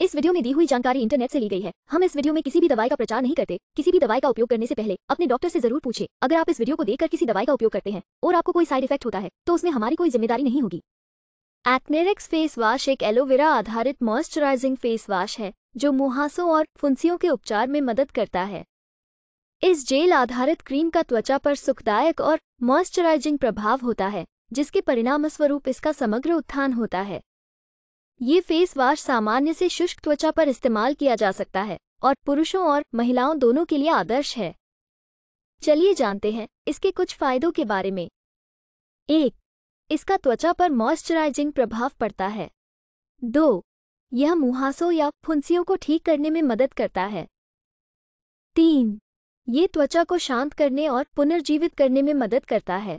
इस वीडियो में दी हुई जानकारी इंटरनेट से ली गई है हम इस वीडियो में किसी भी दवाई का प्रचार नहीं करते किसी भी दवाई का उपयोग करने से पहले अपने डॉक्टर से जरूर पूछे अगर आप इस वीडियो को देखकर किसी दवाई का उपयोग करते हैं और आपको कोई साइड इफेक्ट होता है तो उसमें हमारी कोई जिम्मेदारी नहीं होगी एक्नेरिक्स फेस वॉश एक एलोवेरा आधारित मॉइस्चराइजिंग फेस वॉश है जो मुहासों और फुंसियों के उपचार में मदद करता है इस जेल आधारित क्रीम का त्वचा पर सुखदायक और मॉइस्चराइजिंग प्रभाव होता है जिसके परिणामस्वरूप इसका समग्र उत्थान होता है ये फेस वॉश सामान्य से शुष्क त्वचा पर इस्तेमाल किया जा सकता है और पुरुषों और महिलाओं दोनों के लिए आदर्श है चलिए जानते हैं इसके कुछ फायदों के बारे में एक इसका त्वचा पर मॉइस्चराइजिंग प्रभाव पड़ता है दो यह मुहासों या फुंसियों को ठीक करने में मदद करता है तीन ये त्वचा को शांत करने और पुनर्जीवित करने में मदद करता है